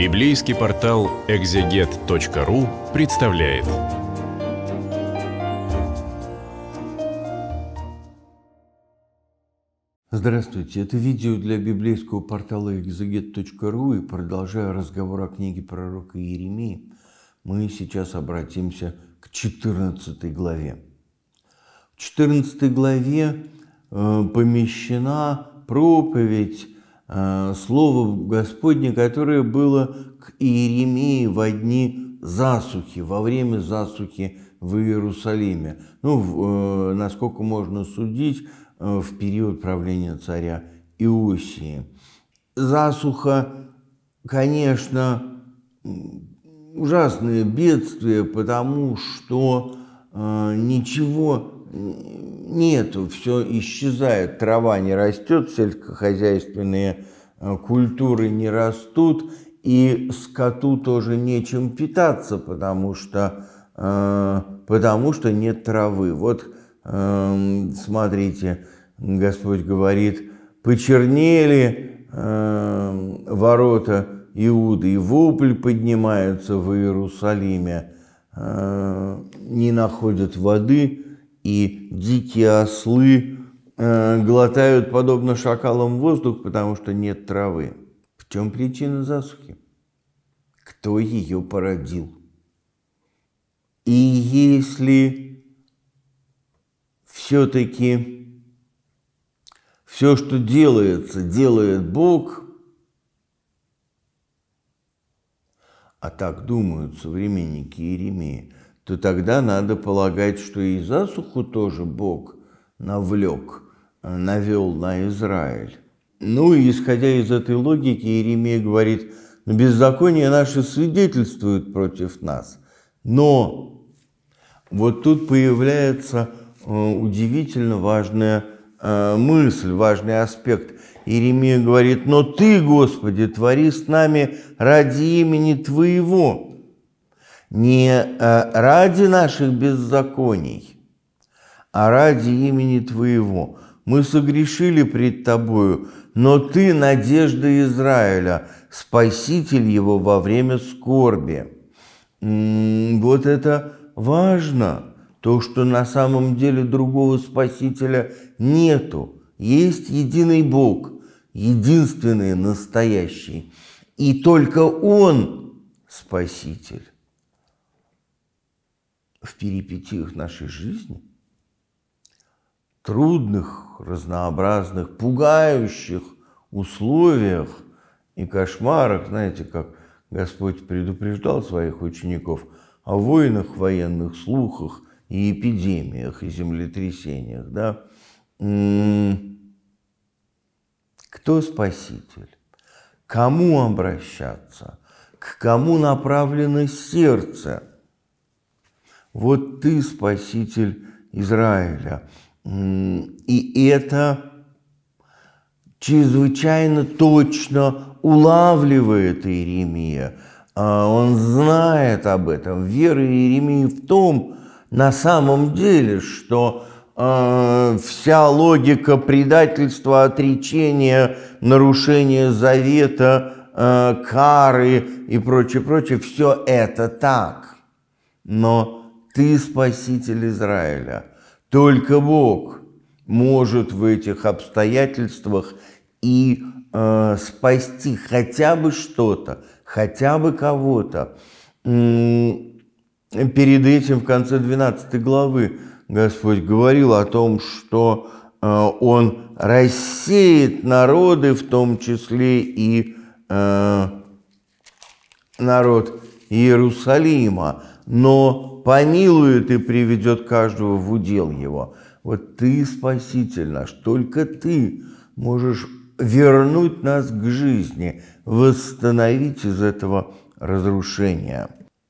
Библейский портал экзегет.ру представляет. Здравствуйте, это видео для библейского портала экзегет.ру и продолжая разговор о книге пророка Иеремии, мы сейчас обратимся к 14 главе. В 14 главе э, помещена проповедь Э, Слово Господне, которое было к Иеремии во дни засухи, во время засухи в Иерусалиме. Ну, э, насколько можно судить, э, в период правления царя Иосии. Засуха, конечно, ужасное бедствие, потому что ничего нету, все исчезает, трава не растет, сельскохозяйственные э, культуры не растут, и скоту тоже нечем питаться, потому что, э, потому что нет травы. Вот э, смотрите, Господь говорит, почернели э, ворота Иуды, и вопль поднимаются в Иерусалиме, э, не находят воды, и дикие ослы э, глотают подобно шакалам воздух, потому что нет травы. В чем причина засухи? Кто ее породил? И если все-таки все, что делается, делает Бог, а так думают современники Иеремии – то тогда надо полагать, что и засуху тоже Бог навлек, э, навел на Израиль. Ну и исходя из этой логики, Иеремия говорит, но беззаконие наши свидетельствуют против нас. Но вот тут появляется э, удивительно важная э, мысль, важный аспект. Иеремия говорит, но ты, Господи, твори с нами ради имени Твоего не э, ради наших беззаконий, а ради имени Твоего. Мы согрешили пред Тобою, но Ты – надежда Израиля, Спаситель его во время скорби. Вот это важно, то, что на самом деле другого Спасителя нету. Есть единый Бог, единственный настоящий, и только Он – Спаситель в перипетиях нашей жизни, трудных, разнообразных, пугающих условиях и кошмарах, знаете, как Господь предупреждал своих учеников о войнах, военных слухах и эпидемиях, и землетрясениях, да, м-м, кто спаситель, кому обращаться, к кому направлено сердце – вот ты спаситель Израиля. И это чрезвычайно точно улавливает Иеремия. А он знает об этом. Вера Иеремии в том, на самом деле, что а, вся логика предательства, отречения, нарушения завета, а, кары и прочее, прочее, все это так. Но ты спаситель Израиля. Только Бог может в этих обстоятельствах и э, спасти хотя бы что-то, хотя бы кого-то. Перед этим в конце 12 главы Господь говорил о том, что э, Он рассеет народы, в том числе и э, народ Иерусалима но помилует и приведет каждого в удел его. Вот ты, Спаситель наш, только ты можешь вернуть нас к жизни, восстановить из этого разрушения.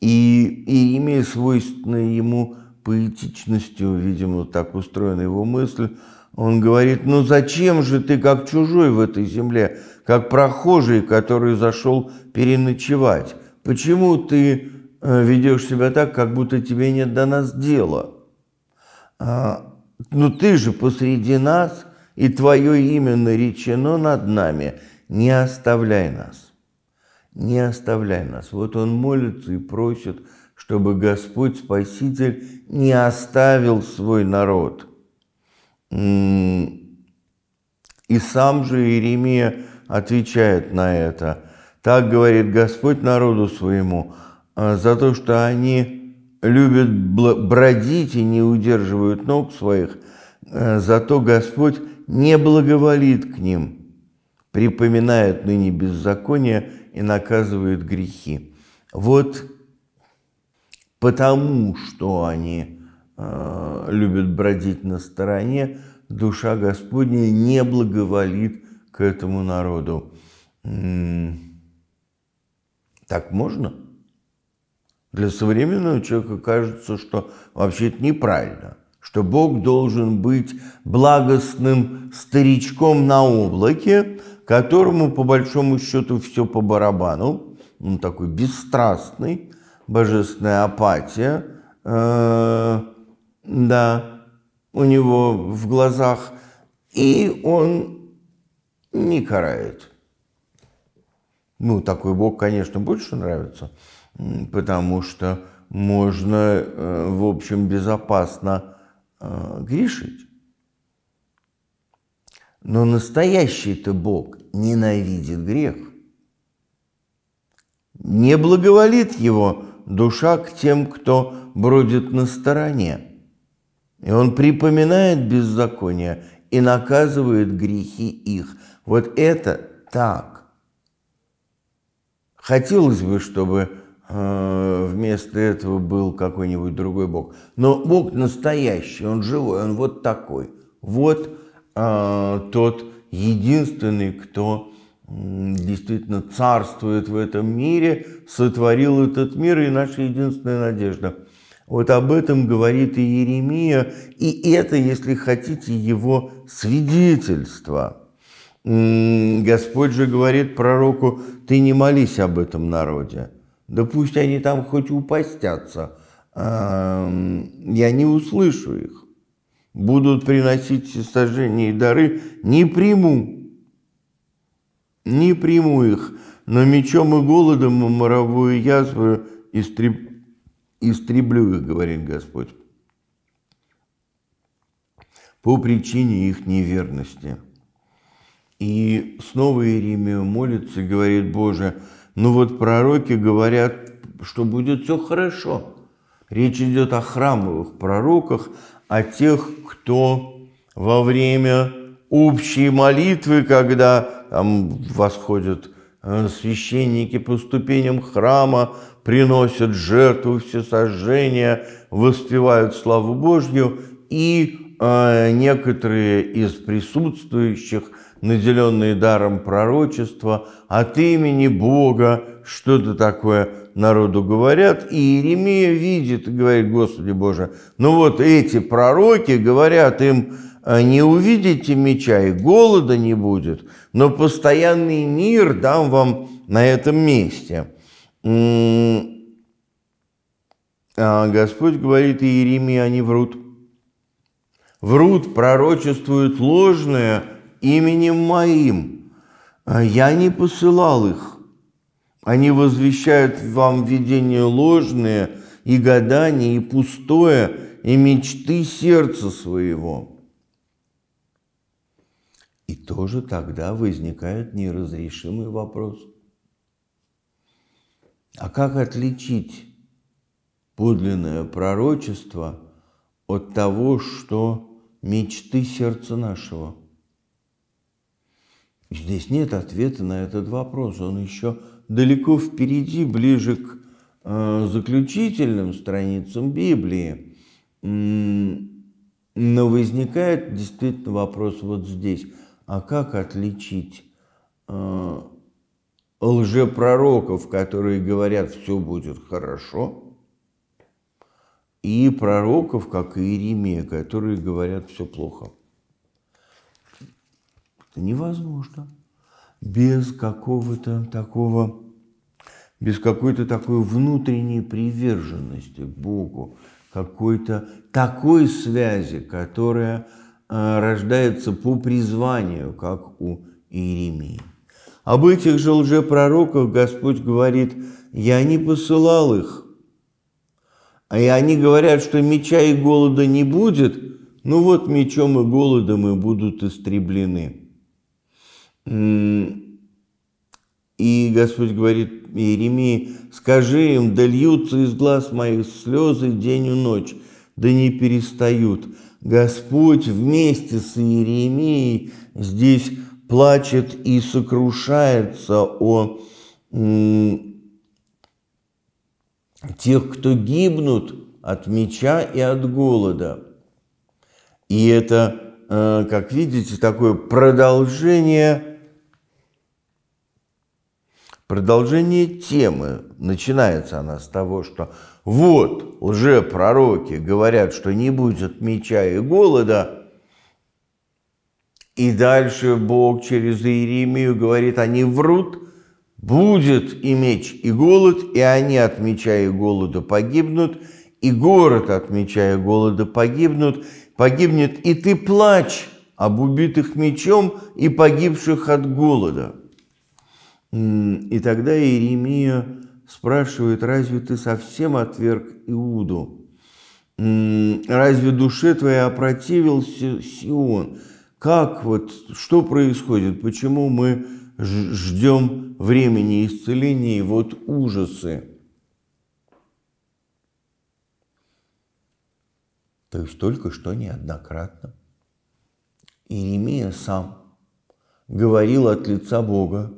И, и имея свойственную ему поэтичностью, видимо, так устроена его мысль, он говорит, ну зачем же ты как чужой в этой земле, как прохожий, который зашел переночевать? Почему ты Э, ведешь себя так, как будто тебе нет до нас дела. А, Но ну ты же посреди нас, и твое имя наречено над нами. Не оставляй нас. Не оставляй нас. Вот он молится и просит, чтобы Господь Спаситель не оставил свой народ. М-м, и сам же Иеремия отвечает на это. Так говорит Господь народу своему, а, за то, что они любят бродить и не удерживают ног своих, а, зато Господь не благоволит к ним, припоминает ныне беззаконие и наказывает грехи. Вот потому, что они а, любят бродить на стороне, душа Господня не благоволит к этому народу. Так можно? Для современного человека кажется, что вообще это неправильно, что Бог должен быть благостным старичком на облаке, которому по большому счету все по барабану, он такой бесстрастный, божественная апатия, э, да, у него в глазах, и он не карает. Ну, такой Бог, конечно, больше нравится – потому что можно, э, в общем, безопасно э, грешить. Но настоящий-то Бог ненавидит грех. Не благоволит его душа к тем, кто бродит на стороне. И он припоминает беззаконие и наказывает грехи их. Вот это так. Хотелось бы, чтобы Э, вместо этого был какой-нибудь другой Бог. Но Бог настоящий, Он живой, Он вот такой. Вот э, тот единственный, кто действительно царствует в этом мире, сотворил этот мир и наша единственная надежда. Вот об этом говорит и Еремия, и это, если хотите, его свидетельство. Господь же говорит пророку, ты не молись об этом народе. Да пусть они там хоть упастятся, я не услышу их. Будут приносить всесожжения и дары, не приму, не приму их, но мечом и голодом и моровую язву истреб... истреблю их, говорит Господь, по причине их неверности. И снова Иеремия молится и говорит, Боже, ну вот пророки говорят, что будет все хорошо. Речь идет о храмовых пророках, о тех, кто во время общей молитвы, когда там восходят э, священники по ступеням храма, приносят жертву всесожжения, воспевают славу Божью, и э, некоторые из присутствующих – наделенные даром пророчества, от имени Бога что-то такое народу говорят. И Иеремия видит и говорит, Господи Боже, ну вот эти пророки говорят им, «А не увидите меча и голода не будет, но постоянный мир дам вам на этом месте. А Господь говорит Иеремии, они врут. Врут, пророчествуют ложное – именем моим. А я не посылал их. Они возвещают вам видения ложные и гадания, и пустое, и мечты сердца своего. И тоже тогда возникает неразрешимый вопрос. А как отличить подлинное пророчество от того, что мечты сердца нашего – Здесь нет ответа на этот вопрос. Он еще далеко впереди, ближе к э, заключительным страницам Библии. Но возникает действительно вопрос вот здесь. А как отличить э, лжепророков, которые говорят, все будет хорошо, и пророков, как и Иеремия, которые говорят, все плохо? Это невозможно. Без какого-то такого, без какой-то такой внутренней приверженности к Богу, какой-то такой связи, которая э, рождается по призванию, как у Иеремии. Об этих же лжепророках Господь говорит, «Я не посылал их». А и они говорят, что меча и голода не будет, ну вот мечом и голодом и будут истреблены. И Господь говорит Иеремии, скажи им, да льются из глаз моих слезы день и ночь, да не перестают. Господь вместе с Иеремией здесь плачет и сокрушается о тех, кто гибнут от меча и от голода. И это, э, как видите, такое продолжение – Продолжение темы. Начинается она с того, что вот лжепророки говорят, что не будет меча и голода. И дальше Бог через Иеремию говорит, они врут, будет и меч, и голод, и они от меча и голода погибнут, и город от меча и голода погибнут, погибнет и ты плачь об убитых мечом и погибших от голода. И тогда Иеремия спрашивает, разве ты совсем отверг Иуду? Разве душе твоей опротивил Сион? Как вот, что происходит? Почему мы ждем времени исцеления и вот ужасы? То есть только что неоднократно. Иеремия сам говорил от лица Бога,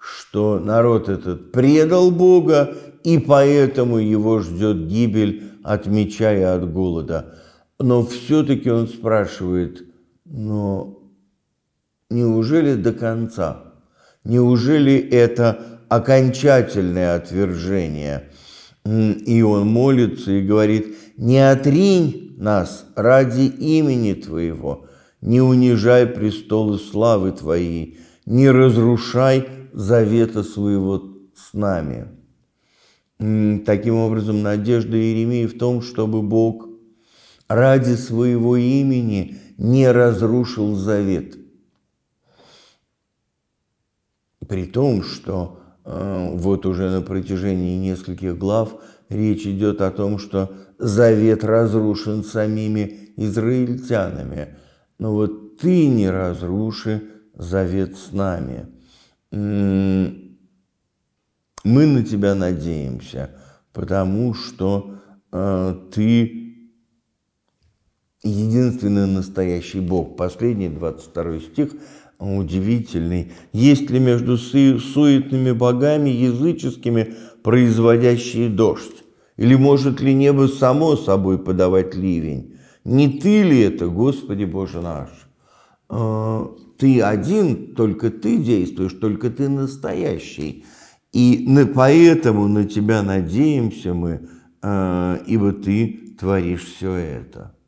что народ этот предал Бога, и поэтому его ждет гибель от меча и от голода. Но все-таки он спрашивает, но неужели до конца? Неужели это окончательное отвержение? И он молится и говорит, не отринь нас ради имени Твоего, не унижай престолы славы Твоей, не разрушай завета своего с нами. Таким образом, надежда Иеремии в том, чтобы Бог ради своего имени не разрушил завет. При том, что э, вот уже на протяжении нескольких глав речь идет о том, что завет разрушен самими израильтянами. Но вот ты не разруши завет с нами мы на тебя надеемся, потому что э, ты единственный настоящий Бог. Последний 22 стих удивительный. Есть ли между суетными богами языческими производящие дождь? Или может ли небо само собой подавать ливень? Не ты ли это, Господи Боже наш? Э, ты один, только ты действуешь, только ты настоящий. И на, поэтому на тебя надеемся мы, э, ибо ты творишь все это.